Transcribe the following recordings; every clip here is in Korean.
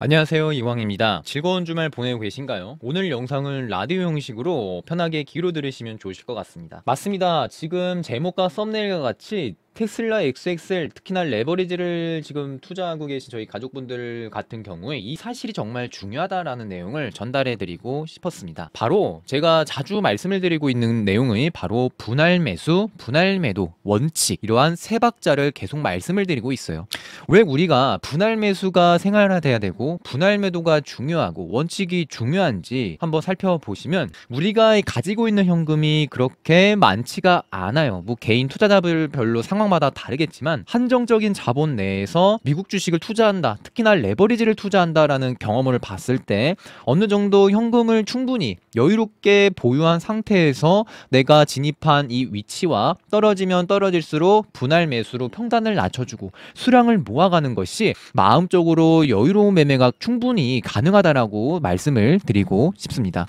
안녕하세요 이왕입니다 즐거운 주말 보내고 계신가요? 오늘 영상은 라디오 형식으로 편하게 귀로 들으시면 좋으실 것 같습니다 맞습니다 지금 제목과 썸네일과 같이 테슬라 XXL 특히나 레버리지를 지금 투자하고 계신 저희 가족분들 같은 경우에 이 사실이 정말 중요하다라는 내용을 전달해 드리고 싶었습니다. 바로 제가 자주 말씀을 드리고 있는 내용의 바로 분할 매수, 분할 매도, 원칙 이러한 세 박자를 계속 말씀을 드리고 있어요. 왜 우리가 분할 매수가 생활화돼야 되고 분할 매도가 중요하고 원칙이 중요한지 한번 살펴보시면 우리가 가지고 있는 현금이 그렇게 많지가 않아요. 뭐 개인 투자자들 별로 상황 상황마다 다르겠지만 한정적인 자본 내에서 미국 주식을 투자한다 특히나 레버리지를 투자한다라는 경험을 봤을 때 어느 정도 현금을 충분히 여유롭게 보유한 상태에서 내가 진입한 이 위치와 떨어지면 떨어질수록 분할 매수로 평단을 낮춰주고 수량을 모아가는 것이 마음적으로 여유로운 매매가 충분히 가능하다라고 말씀을 드리고 싶습니다.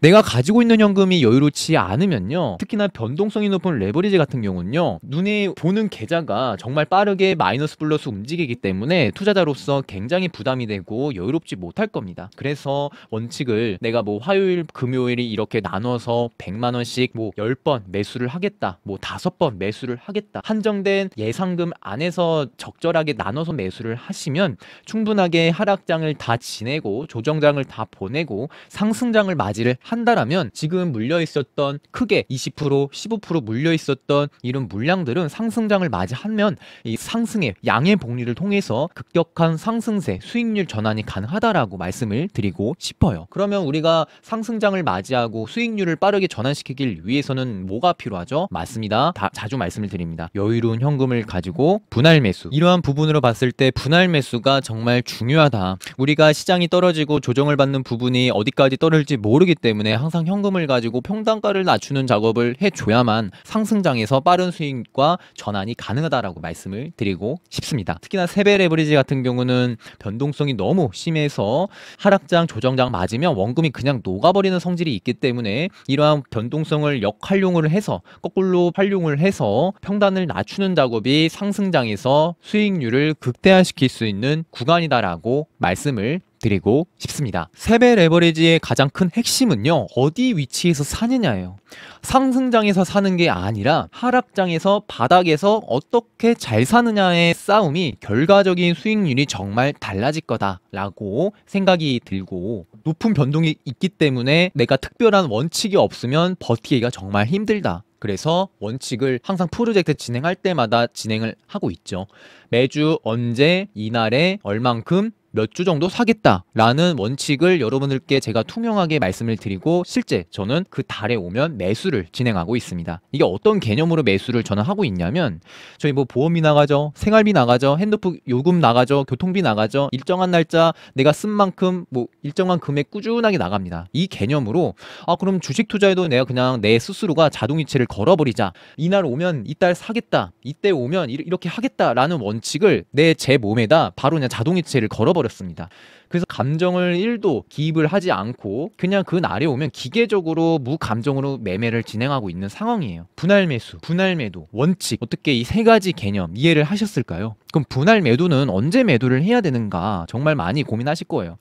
내가 가지고 있는 현금이 여유롭지 않으면요. 특히나 변동성이 높은 레버리지 같은 경우는요. 눈에 보는 계좌가 정말 빠르게 마이너스 플러스 움직이기 때문에 투자자로서 굉장히 부담이 되고 여유롭지 못할 겁니다. 그래서 원칙을 내가 뭐 화요일, 금요일이 이렇게 나눠서 100만 원씩 뭐 10번 매수를 하겠다. 뭐 5번 매수를 하겠다. 한정된 예상금 안에서 적절하게 나눠서 매수를 하시면 충분하게 하락장을 다 지내고 조정장을 다 보내고 상승장을 맞이를 한다라면 지금 물려 있었던 크게 20% 15% 물려 있었던 이런 물량들은 상승장을 맞이하면 이 상승의 양의 복리를 통해서 급격한 상승세 수익률 전환이 가능하다라고 말씀을 드리고 싶어요. 그러면 우리가 상승장을 맞이하고 수익률을 빠르게 전환시키길 위해서는 뭐가 필요하죠? 맞습니다. 다, 자주 말씀을 드립니다. 여유로운 현금을 가지고 분할 매수. 이러한 부분으로 봤을 때 분할 매수가 정말 중요하다. 우리가 시장이 떨어지고 조정을 받는 부분이 어디까지 떨어질지 모르기 때문에 때문에 항상 현금을 가지고 평단가를 낮추는 작업을 해줘야만 상승장에서 빠른 수익과 전환이 가능하다라고 말씀을 드리고 싶습니다. 특히나 세배 레버리지 같은 경우는 변동성이 너무 심해서 하락장 조정장 맞으면 원금이 그냥 녹아버리는 성질이 있기 때문에 이러한 변동성을 역활용을 해서 거꾸로 활용을 해서 평단을 낮추는 작업이 상승장에서 수익률을 극대화시킬 수 있는 구간이다라고 말씀을 부탁드리고 싶습니다. 세배 레버리지의 가장 큰 핵심은요. 어디 위치에서 사느냐예요. 상승장에서 사는 게 아니라 하락장에서 바닥에서 어떻게 잘 사느냐의 싸움이 결과적인 수익률이 정말 달라질 거다라고 생각이 들고 높은 변동이 있기 때문에 내가 특별한 원칙이 없으면 버티기가 정말 힘들다. 그래서 원칙을 항상 프로젝트 진행할 때마다 진행을 하고 있죠. 매주 언제 이날에 얼만큼 몇주 정도 사겠다라는 원칙을 여러분들께 제가 투명하게 말씀을 드리고 실제 저는 그 달에 오면 매수를 진행하고 있습니다. 이게 어떤 개념으로 매수를 저는 하고 있냐면 저희 뭐 보험이 나가죠, 생활비 나가죠, 핸드폰 요금 나가죠, 교통비 나가죠, 일정한 날짜 내가 쓴 만큼 뭐 일정한 금액 꾸준하게 나갑니다. 이 개념으로 아 그럼 주식 투자에도 내가 그냥 내 스스로가 자동이체를 걸어버리자. 이날 오면 이달 사겠다, 이때 오면 이렇게 하겠다라는 원칙을 내 제 몸에다 바로 그냥 자동이체를 걸어버리. 버렸습니다. 그래서 감정을 1도 기입을 하지 않고 그냥 그 날이 오면 기계적으로 무감정으로 매매를 진행하고 있는 상황이에요. 분할 매수, 분할 매도, 원칙 어떻게 이 세 가지 개념 이해를 하셨을까요? 그럼 분할 매도는 언제 매도를 해야 되는가 정말 많이 고민하실 거예요.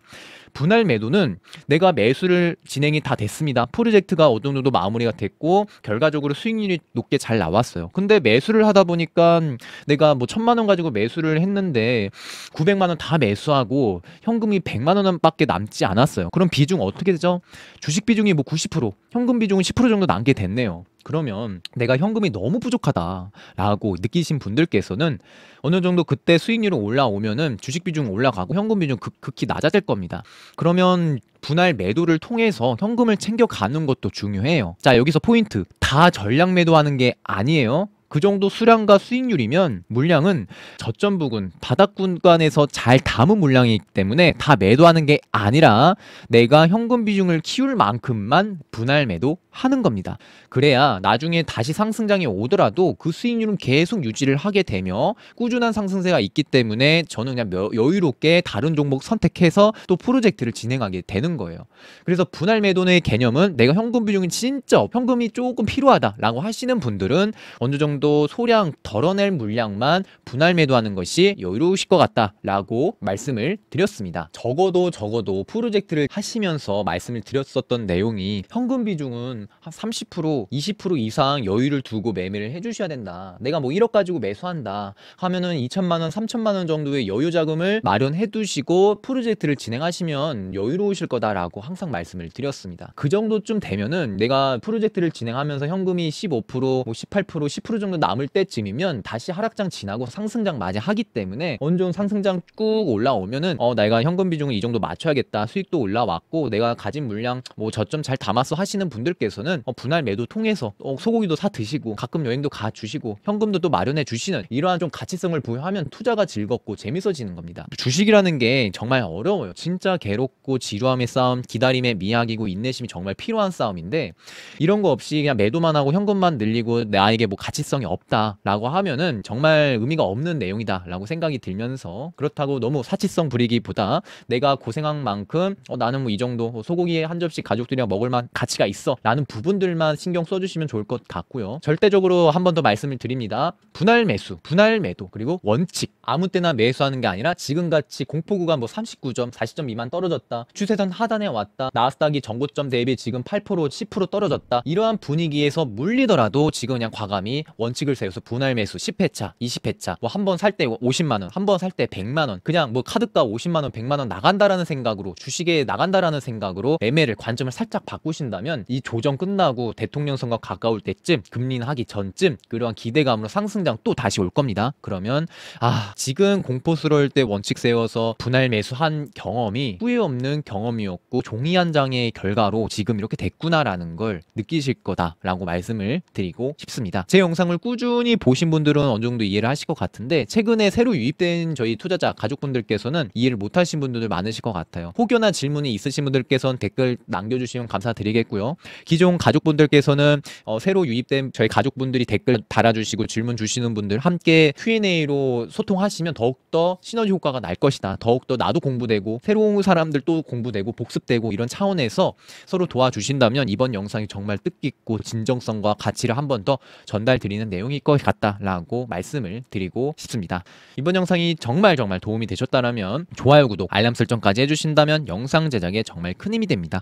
분할 매도는 내가 매수를 진행이 다 됐습니다. 프로젝트가 어느 정도 마무리가 됐고 결과적으로 수익률이 높게 잘 나왔어요. 근데 매수를 하다 보니까 내가 뭐 천만 원 가지고 매수를 했는데 900만 원 다 매수하고 현금이 100만 원밖에 남지 않았어요. 그럼 비중 어떻게 되죠? 주식 비중이 뭐 90%, 현금 비중은 10% 정도 남게 됐네요. 그러면 내가 현금이 너무 부족하다라고 느끼신 분들께서는 어느 정도 그때 수익률이 올라오면은 주식 비중 올라가고 현금 비중 극, 극히 낮아질 겁니다. 그러면 분할 매도를 통해서 현금을 챙겨가는 것도 중요해요. 자, 여기서 포인트. 다 전량 매도하는 게 아니에요. 그 정도 수량과 수익률이면 물량은 저점 부근 바닥 구간에서 잘 담은 물량이기 때문에 다 매도하는 게 아니라 내가 현금 비중을 키울 만큼만 분할 매도 하는 겁니다. 그래야 나중에 다시 상승장에 오더라도 그 수익률은 계속 유지를 하게 되며 꾸준한 상승세가 있기 때문에 저는 그냥 여유롭게 다른 종목 선택해서 또 프로젝트를 진행하게 되는 거예요. 그래서 분할 매도의 개념은 내가 현금 비중이 진짜 현금이 조금 필요하다라고 하시는 분들은 어느 정도 소량 덜어낼 물량만 분할 매도하는 것이 여유로우실 것 같다라고 말씀을 드렸습니다. 적어도 적어도 프로젝트를 하시면서 말씀을 드렸었던 내용이 현금 비중은 한30% 20% 이상 여유를 두고 매매를 해주셔야 된다. 내가 뭐 1억 가지고 매수한다 하면은 2천만 원, 3천만 원 정도의 여유 자금을 마련해 두시고 프로젝트를 진행하시면 여유로우실 거다라고 항상 말씀을 드렸습니다. 그 정도쯤 되면은 내가 프로젝트를 진행하면서 현금이 15%, 뭐 18%, 10% 정도 남을 때쯤이면 다시 하락장 지나고 상승장 맞이하기 때문에 어느 정도 상승장 꾹 올라오면은 어 내가 현금 비중을 이 정도 맞춰야겠다. 수익도 올라왔고 내가 가진 물량 뭐 저점 잘담아서 하시는 분들께서 대해서는 어, 분할 매도 통해서 어, 소고기도 사 드시고 가끔 여행도 가 주시고 현금도 또 마련해 주시는 이러한 좀 가치성을 부여하면 투자가 즐겁고 재밌어지는 겁니다. 주식이라는 게 정말 어려워요. 진짜 괴롭고 지루함의 싸움, 기다림의 미학이고 인내심이 정말 필요한 싸움인데 이런 거 없이 그냥 매도만 하고 현금만 늘리고 나에게 뭐 가치성이 없다라고 하면은 정말 의미가 없는 내용이다라고 생각이 들면서 그렇다고 너무 사치성 부리기보다 내가 고생한 만큼 어, 나는 뭐 이 정도 소고기 한 접시 가족들이랑 먹을만 가치가 있어라는 있는 부분들만 신경 써주시면 좋을 것 같고요. 절대적으로 한 번 더 말씀을 드립니다. 분할 매수, 분할 매도, 그리고 원칙. 아무 때나 매수하는 게 아니라 지금같이 공포구간 뭐 39점, 40점 미만 떨어졌다. 추세선 하단에 왔다. 나스닥이 전고점 대비 지금 8%, 10% 떨어졌다. 이러한 분위기에서 물리더라도 지금 그냥 과감히 원칙을 세워서 분할 매수 10회차, 20회차, 뭐 한 번 살 때 50만 원, 한 번 살 때 100만 원, 그냥 뭐카드값 50만 원, 100만 원 나간다라는 생각으로 주식에 나간다라는 생각으로 매매를 관점을 살짝 바꾸신다면 이 조정 대선 끝나고 대통령 선거 가까울 때쯤 금리는 하기 전쯤 그러한 기대감으로 상승장 또 다시 올 겁니다. 그러면 아 지금 공포스러울 때 원칙 세워서 분할 매수한 경험이 후회 없는 경험이었고 종이 한 장의 결과로 지금 이렇게 됐구나라는 걸 느끼실 거다라고 말씀을 드리고 싶습니다. 제 영상을 꾸준히 보신 분들은 어느 정도 이해를 하실 것 같은데 최근에 새로 유입된 저희 투자자 가족분들께서는 이해를 못하신 분들 많으실 것 같아요. 혹여나 질문이 있으신 분들께서는 댓글 남겨주시면 감사드리겠고요. 기존 기존 가족분들께서는 어, 새로 유입된 저희 가족분들이 댓글 달아주시고 질문 주시는 분들 함께 Q&A로 소통하시면 더욱더 시너지 효과가 날 것이다. 더욱더 나도 공부되고 새로운 사람들 도 공부되고 복습되고 이런 차원에서 서로 도와주신다면 이번 영상이 정말 뜻깊고 진정성과 가치를 한 번 더 전달드리는 내용일 것 같다라고 말씀을 드리고 싶습니다. 이번 영상이 정말 정말 도움이 되셨다면 좋아요, 구독, 알람 설정까지 해주신다면 영상 제작에 정말 큰 힘이 됩니다.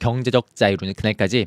경제적 자유로는 그날까지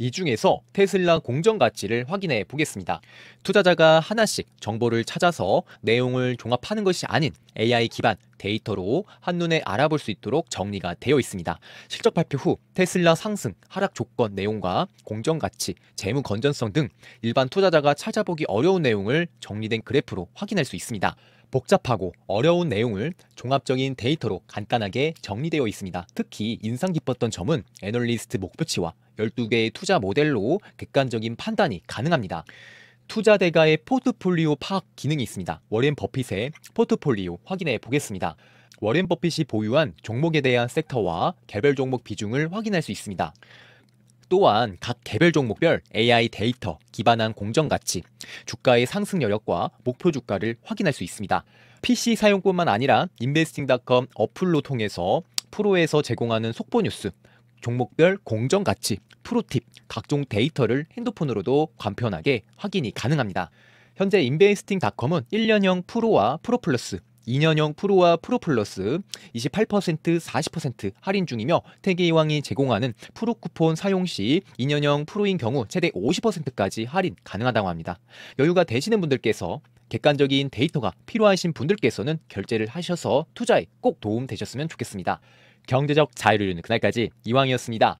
이 중에서 테슬라 공정 가치를 확인해 보겠습니다. 투자자가 하나씩 정보를 찾아서 내용을 종합하는 것이 아닌 AI 기반 데이터로 한눈에 알아볼 수 있도록 정리가 되어 있습니다. 실적 발표 후 테슬라 상승, 하락 조건 내용과 공정 가치, 재무 건전성 등 일반 투자자가 찾아보기 어려운 내용을 정리된 그래프로 확인할 수 있습니다. 복잡하고 어려운 내용을 종합적인 데이터로 간단하게 정리되어 있습니다. 특히 인상 깊었던 점은 애널리스트 목표치와 12개의 투자 모델로 객관적인 판단이 가능합니다. 투자 대가의 포트폴리오 파악 기능이 있습니다. 워렌 버핏의 포트폴리오 확인해 보겠습니다. 워렌 버핏이 보유한 종목에 대한 섹터와 개별 종목 비중을 확인할 수 있습니다. 또한 각 개별 종목별 AI 데이터 기반한 공정 가치, 주가의 상승 여력과 목표 주가를 확인할 수 있습니다. PC 사용뿐만 아니라 investing.com 어플로 통해서 프로에서 제공하는 속보 뉴스, 종목별 공정 가치, 프로팁, 각종 데이터를 핸드폰으로도 간편하게 확인이 가능합니다. 현재 인베이스팅닷컴은 1년형 프로와 프로플러스, 2년형 프로와 프로플러스 28% 40% 할인 중이며 태계이왕이 제공하는 프로 쿠폰 사용 시 2년형 프로인 경우 최대 50%까지 할인 가능하다고 합니다. 여유가 되시는 분들께서 객관적인 데이터가 필요하신 분들께서는 결제를 하셔서 투자에 꼭 도움 되셨으면 좋겠습니다. 경제적 자유를 이루는 그날까지 이왕이었습니다.